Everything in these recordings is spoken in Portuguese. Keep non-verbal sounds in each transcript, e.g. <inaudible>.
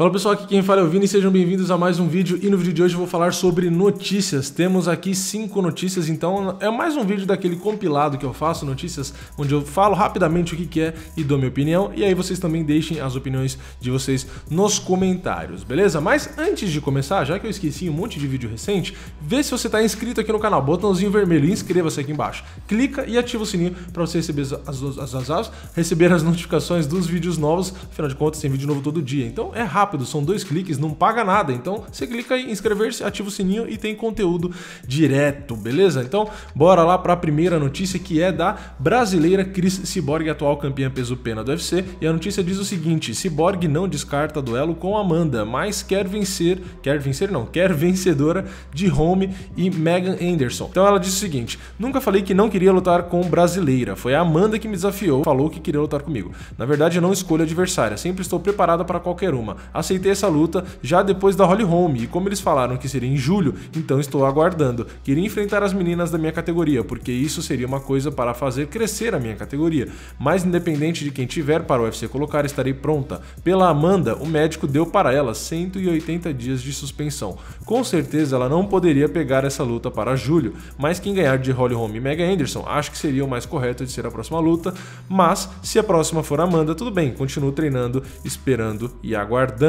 Fala pessoal, aqui quem fala é o Vini, sejam bem-vindos a mais um vídeo e no vídeo de hoje vou falar sobre notícias. Temos aqui cinco notícias, então é mais um vídeo daquele compilado que eu faço, notícias, onde eu falo rapidamente o que, é e dou minha opinião, e aí vocês também deixem as opiniões de vocês nos comentários, beleza? Mas antes de começar, já que eu esqueci um monte de vídeo recente, vê se você está inscrito aqui no canal, botãozinho vermelho, inscreva-se aqui embaixo, clica e ativa o sininho para você receber as, as, as, as, receber as <laughs> notificações dos vídeos novos, afinal de contas tem vídeo novo todo dia, então é rápido rápido, são dois cliques, não paga nada. Então você clica em inscrever-se, ativa o sininho e tem conteúdo direto, beleza? Então bora lá para a primeira notícia que é da brasileira Cris Cyborg, atual campeã peso pena do UFC. E a notícia diz o seguinte: Cyborg não descarta duelo com Amanda, mas quer vencer, quer vencer não, quer vencedora de Home e Megan Anderson. Então ela disse o seguinte: nunca falei que não queria lutar com brasileira, foi a Amanda que me desafiou, falou que queria lutar comigo. Na verdade, eu não escolho adversária, sempre estou preparada para qualquer uma. A aceitei essa luta já depois da Holly Holm e como eles falaram que seria em julho, então estou aguardando. Queria enfrentar as meninas da minha categoria, porque isso seria uma coisa para fazer crescer a minha categoria. Mas independente de quem tiver para o UFC colocar, estarei pronta. Pela Amanda, o médico deu para ela 180 dias de suspensão. Com certeza ela não poderia pegar essa luta para julho, mas quem ganhar de Holly Holm e Mega Anderson acho que seria o mais correto de ser a próxima luta. Mas se a próxima for Amanda, tudo bem, continuo treinando, esperando e aguardando.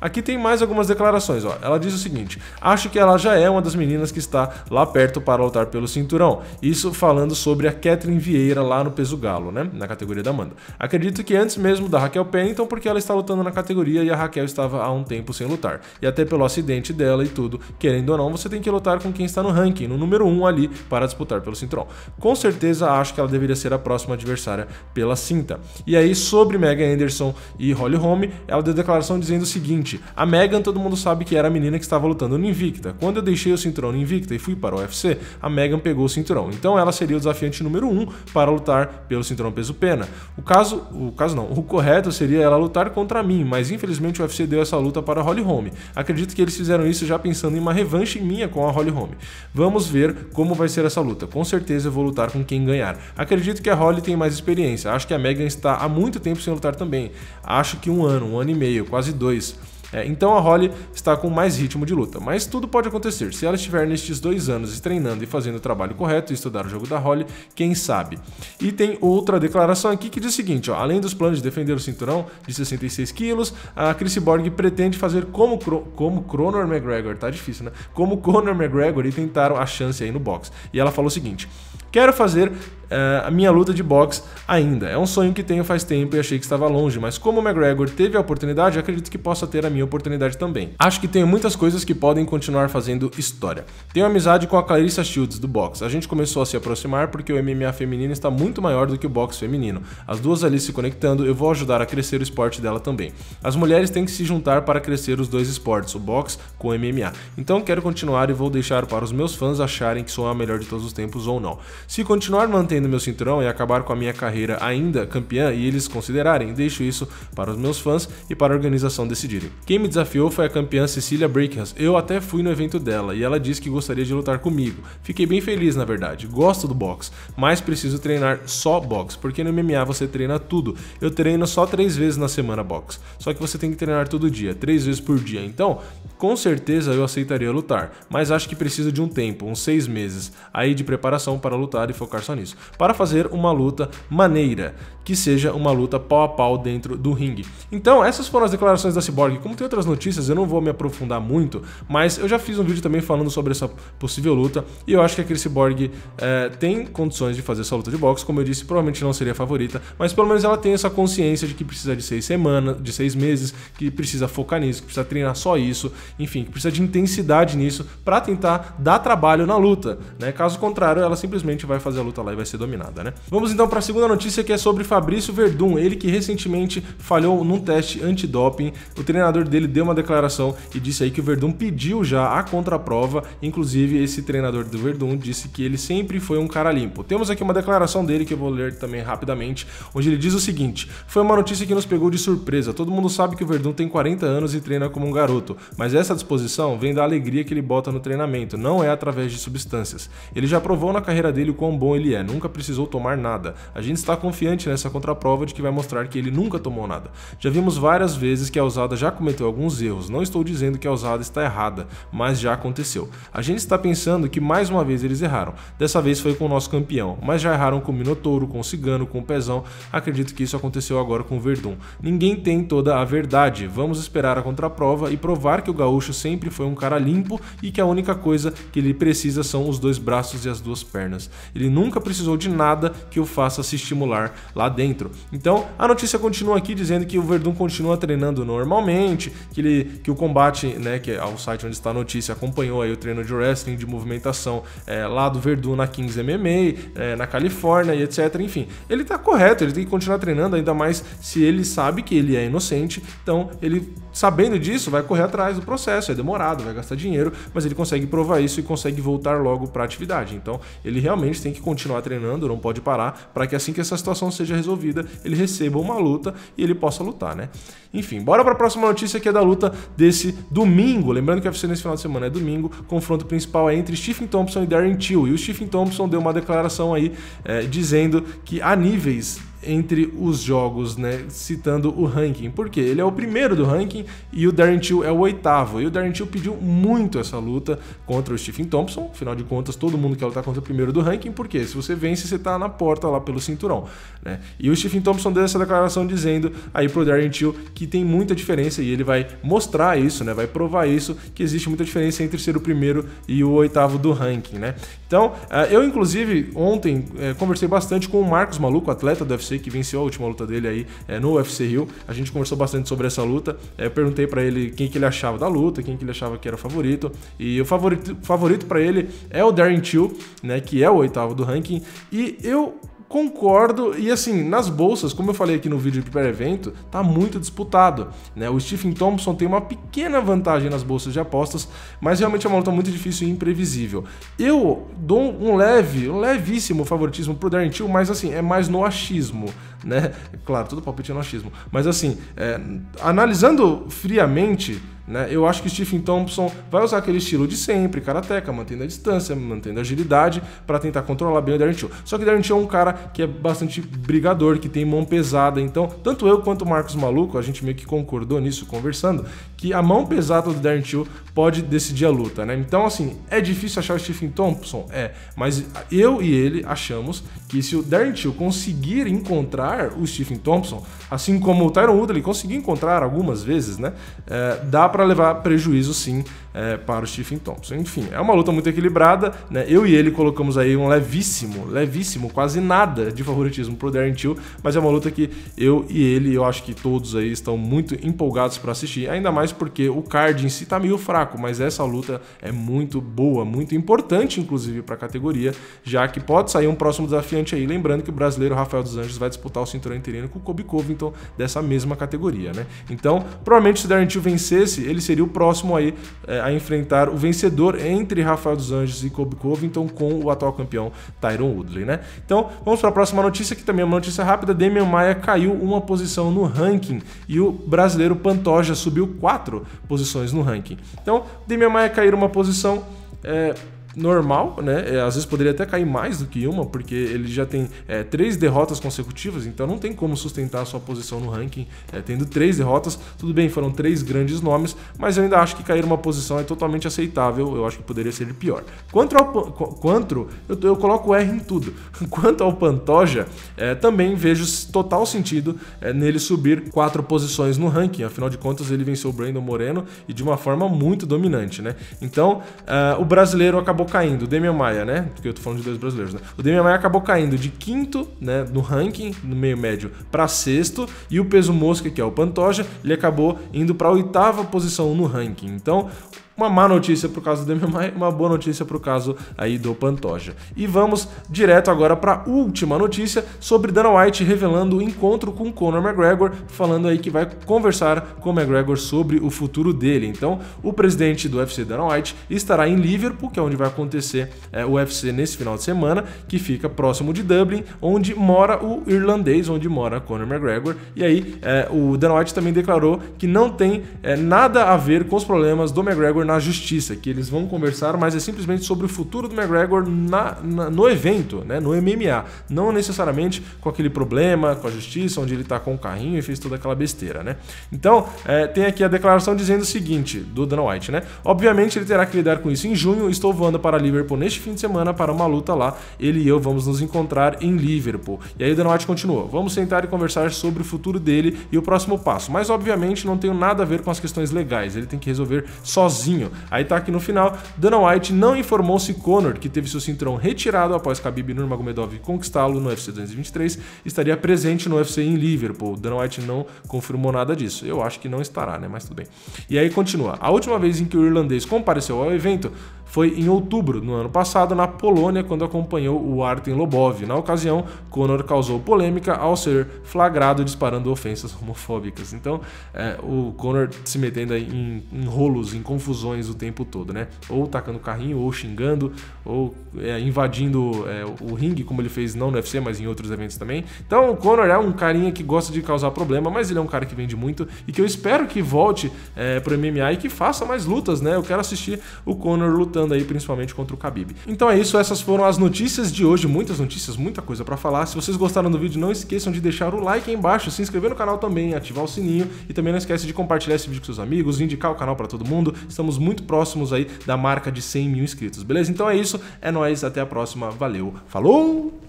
Aqui tem mais algumas declarações. Ó. Ela diz o seguinte: acho que ela já é uma das meninas que está lá perto para lutar pelo cinturão. Isso falando sobre a Catherine Vieira lá no peso galo, né? Na categoria da Amanda. Acredito que antes mesmo da Raquel Pennington, porque ela está lutando na categoria e a Raquel estava há um tempo sem lutar. E até pelo acidente dela e tudo, querendo ou não, você tem que lutar com quem está no ranking, no número 1 um ali, para disputar pelo cinturão. Com certeza acho que ela deveria ser a próxima adversária pela cinta. E aí, sobre Megan Anderson e Holly Holm, ela deu declaração dizendo o seguinte: a Megan todo mundo sabe que era a menina que estava lutando no Invicta. Quando eu deixei o cinturão no Invicta e fui para o UFC, a Megan pegou o cinturão. Então ela seria o desafiante número 1 um para lutar pelo cinturão peso pena. O caso, o caso não, o correto seria ela lutar contra mim, mas infelizmente o UFC deu essa luta para a Holly Holm. Acredito que eles fizeram isso já pensando em uma revanche minha com a Holly Holm. Vamos ver como vai ser essa luta. Com certeza eu vou lutar com quem ganhar. Acredito que a Holly tem mais experiência. Acho que a Megan está há muito tempo sem lutar também. Acho que um ano, um ano e meio, quase fase 2. É, então a Holly está com mais ritmo de luta, mas tudo pode acontecer. Se ela estiver nestes dois anos treinando e fazendo o trabalho correto e estudar o jogo da Holly, quem sabe? E tem outra declaração aqui que diz o seguinte: ó, além dos planos de defender o cinturão de 66 quilos, a Chris Borg pretende fazer como, como Conor McGregor, tá difícil, né? Como Conor McGregor e tentaram a chance aí no box. E ela falou o seguinte: Quero fazer uh, a minha luta de boxe ainda. É um sonho que tenho faz tempo e achei que estava longe, mas como o McGregor teve a oportunidade, acredito que possa ter a minha oportunidade também. Acho que tenho muitas coisas que podem continuar fazendo história. Tenho amizade com a Clarissa Shields do boxe. A gente começou a se aproximar porque o MMA feminino está muito maior do que o boxe feminino. As duas ali se conectando, eu vou ajudar a crescer o esporte dela também. As mulheres têm que se juntar para crescer os dois esportes, o boxe com o MMA. Então quero continuar e vou deixar para os meus fãs acharem que sou a melhor de todos os tempos ou não. Se continuar mantendo meu cinturão e acabar com a minha carreira ainda campeã e eles considerarem, deixo isso para os meus fãs e para a organização decidirem. Quem me desafiou foi a campeã Cecília Breakhans. Eu até fui no evento dela e ela disse que gostaria de lutar comigo. Fiquei bem feliz, na verdade. Gosto do boxe, mas preciso treinar só boxe, porque no MMA você treina tudo. Eu treino só três vezes na semana boxe. Só que você tem que treinar todo dia, três vezes por dia. Então, com certeza eu aceitaria lutar, mas acho que preciso de um tempo, uns seis meses aí de preparação para lutar e focar só nisso. Para fazer uma luta maneira, que seja uma luta pau a pau dentro do ringue. Então, essas foram as declarações da Cyborg. Como tem outras notícias, eu não vou me aprofundar muito, mas eu já fiz um vídeo também falando sobre essa possível luta e eu acho que a Chris Cyborg é, tem condições de fazer essa luta de boxe. Como eu disse, provavelmente não seria a favorita, mas pelo menos ela tem essa consciência de que precisa de seis semanas, de seis meses, que precisa focar nisso, que precisa treinar só isso, enfim, que precisa de intensidade nisso para tentar dar trabalho na luta. Né? Caso contrário, ela simplesmente vai fazer a luta lá e vai ser dominada, né? Vamos então para a segunda notícia que é sobre Fabrício Verdun, ele que recentemente falhou num teste antidoping. O treinador dele deu uma declaração e disse aí que o Verdun pediu já a contraprova, inclusive esse treinador do Verdun disse que ele sempre foi um cara limpo. Temos aqui uma declaração dele que eu vou ler também rapidamente, onde ele diz o seguinte: "Foi uma notícia que nos pegou de surpresa. Todo mundo sabe que o Verdun tem 40 anos e treina como um garoto, mas essa disposição vem da alegria que ele bota no treinamento, não é através de substâncias. Ele já provou na carreira dele o quão bom ele é, nunca precisou tomar nada. A gente está confiante nessa contraprova de que vai mostrar que ele nunca tomou nada. Já vimos várias vezes que a usada já cometeu alguns erros, não estou dizendo que a usada está errada, mas já aconteceu. A gente está pensando que mais uma vez eles erraram, dessa vez foi com o nosso campeão, mas já erraram com o Minotouro, com o Cigano, com o Pezão, acredito que isso aconteceu agora com o Verdun. Ninguém tem toda a verdade, vamos esperar a contraprova e provar que o Gaúcho sempre foi um cara limpo e que a única coisa que ele precisa são os dois braços e as duas pernas. Ele nunca precisou de nada que o faça se estimular lá dentro. Então, a notícia continua aqui dizendo que o Verdun continua treinando normalmente, que, ele, que o combate, né, que é o site onde está a notícia, acompanhou aí o treino de wrestling, de movimentação é, lá do Verdun na Kings MMA, é, na Califórnia e etc. Enfim, ele está correto, ele tem que continuar treinando, ainda mais se ele sabe que ele é inocente. Então, ele, sabendo disso, vai correr atrás do processo, é demorado, vai gastar dinheiro, mas ele consegue provar isso e consegue voltar logo para a atividade. Então, ele realmente realmente tem que continuar treinando, não pode parar, para que assim que essa situação seja resolvida, ele receba uma luta e ele possa lutar, né? Enfim, bora para a próxima notícia que é da luta desse domingo. Lembrando que a UFC nesse final de semana é domingo, confronto principal é entre Stephen Thompson e Darren Till. E o Stephen Thompson deu uma declaração aí é, dizendo que há níveis entre os jogos, né? Citando o ranking. Porque ele é o primeiro do ranking e o Darren Till é o oitavo. E o Darren Till pediu muito essa luta contra o Stephen Thompson. Afinal de contas, todo mundo quer lutar contra o primeiro do ranking, porque se você vence, você tá na porta lá pelo cinturão, né? E o Stephen Thompson deu essa declaração dizendo aí pro Darren Till que tem muita diferença e ele vai mostrar isso, né? Vai provar isso, que existe muita diferença entre ser o primeiro e o oitavo do ranking, né? Então, eh, eu inclusive ontem eh, conversei bastante com o Marcos Maluco, atleta do UFC que venceu a última luta dele aí é, no UFC Rio. A gente conversou bastante sobre essa luta. É, eu perguntei para ele quem que ele achava da luta, quem que ele achava que era o favorito. E o favorito, favorito para ele é o Darren Till, né, que é o oitavo do ranking. E eu Concordo, e assim, nas bolsas, como eu falei aqui no vídeo de pré-evento, tá muito disputado. Né? O Stephen Thompson tem uma pequena vantagem nas bolsas de apostas, mas realmente é uma luta muito difícil e imprevisível. Eu dou um leve, um levíssimo favoritismo pro Darren Till, mas assim, é mais no achismo, né? Claro, todo palpite é no achismo. Mas assim, é, analisando friamente, né? Eu acho que Stephen Thompson vai usar aquele estilo de sempre, karateca, mantendo a distância, mantendo a agilidade para tentar controlar bem o Darren Till. Só que Darren Till é um cara que é bastante brigador, que tem mão pesada, então tanto eu quanto o Marcos Maluco, a gente meio que concordou nisso conversando, que a mão pesada do Darren Till pode decidir a luta, né? Então assim, é difícil achar o Stephen Thompson, é, mas eu e ele achamos que se o Darren Till conseguir encontrar o Stephen Thompson, assim como o Tyron Woodley conseguiu encontrar algumas vezes, né? É, dá para levar prejuízo sim é, para o Stephen Thompson. Enfim, é uma luta muito equilibrada, né? Eu e ele colocamos aí um levíssimo, levíssimo, quase nada de favoritismo pro Darren Till, mas é uma luta que eu e ele, eu acho que todos aí estão muito empolgados para assistir, ainda mais porque o card em si tá meio fraco, mas essa luta é muito boa, muito importante inclusive para a categoria, já que pode sair um próximo desafiante aí, lembrando que o brasileiro Rafael dos Anjos vai disputar o cinturão interino com o Kobe Covington dessa mesma categoria, né? Então, provavelmente se o Darren Till vencesse, ele seria o próximo aí é, a enfrentar o vencedor entre Rafael dos Anjos e Kobe Covington então, com o atual campeão Tyron Woodley, né? Então, vamos para a próxima notícia, que também é uma notícia rápida. Demian Maia caiu uma posição no ranking e o brasileiro Pantoja subiu quatro posições no ranking. Então, Demian Maia caiu uma posição... É, normal, né? É, às vezes poderia até cair mais do que uma, porque ele já tem é, três derrotas consecutivas, então não tem como sustentar a sua posição no ranking é, tendo três derrotas. Tudo bem, foram três grandes nomes, mas eu ainda acho que cair uma posição é totalmente aceitável. Eu acho que poderia ser pior. Quanto ao quanto, eu, eu coloco R em tudo. <laughs> Quanto ao Pantoja, é, também vejo total sentido é, nele subir quatro posições no ranking. Afinal de contas, ele venceu o Brandon Moreno e de uma forma muito dominante, né? Então, uh, o brasileiro acabou acabou caindo, o Demian Maia, né? Porque eu tô falando de dois brasileiros, né? O Demian Maia acabou caindo de quinto, né, no ranking, no meio médio, para sexto, e o peso mosca, que é o Pantoja, ele acabou indo para oitava posição no ranking. Então, uma má notícia para o caso do Mai, uma boa notícia para o caso aí do Pantoja. E vamos direto agora para a última notícia sobre Dana White revelando o encontro com Conor McGregor, falando aí que vai conversar com McGregor sobre o futuro dele. Então, o presidente do UFC Dana White estará em Liverpool, que é onde vai acontecer é, o UFC nesse final de semana, que fica próximo de Dublin, onde mora o irlandês, onde mora Conor McGregor. E aí, é, o Dana White também declarou que não tem é, nada a ver com os problemas do McGregor McGregor na justiça, que eles vão conversar, mas é simplesmente sobre o futuro do McGregor na, na, no evento, né, no MMA. Não necessariamente com aquele problema com a justiça, onde ele tá com o carrinho e fez toda aquela besteira, né? Então, é, tem aqui a declaração dizendo o seguinte, do Dana White, né? Obviamente ele terá que lidar com isso em junho, estou voando para Liverpool neste fim de semana para uma luta lá, ele e eu vamos nos encontrar em Liverpool. E aí o Dana White continua, vamos sentar e conversar sobre o futuro dele e o próximo passo, mas obviamente não tenho nada a ver com as questões legais, ele tem que resolver sozinho sozinho. Aí tá aqui no final, Dana White não informou se Conor, que teve seu cinturão retirado após Khabib Nurmagomedov conquistá-lo no UFC 223, estaria presente no UFC em Liverpool. Dana White não confirmou nada disso. Eu acho que não estará, né? Mas tudo bem. E aí continua. A última vez em que o irlandês compareceu ao evento foi em outubro no ano passado na Polônia quando acompanhou o Artem Lobov. Na ocasião, Conor causou polêmica ao ser flagrado disparando ofensas homofóbicas. Então, é, o Conor se metendo em, em, rolos, em confusões o tempo todo, né? Ou tacando carrinho, ou xingando, ou é, invadindo é, o ringue, como ele fez não no UFC, mas em outros eventos também. Então, o Conor é um carinha que gosta de causar problema, mas ele é um cara que vende muito e que eu espero que volte é, pro MMA e que faça mais lutas, né? Eu quero assistir o Conor lutando lutando aí principalmente contra o Khabib. Então é isso, essas foram as notícias de hoje, muitas notícias, muita coisa para falar. Se vocês gostaram do vídeo, não esqueçam de deixar o like aí embaixo, se inscrever no canal também, ativar o sininho e também não esquece de compartilhar esse vídeo com seus amigos, indicar o canal para todo mundo. Estamos muito próximos aí da marca de 100 mil inscritos, beleza? Então é isso, é nóis, até a próxima, valeu, falou!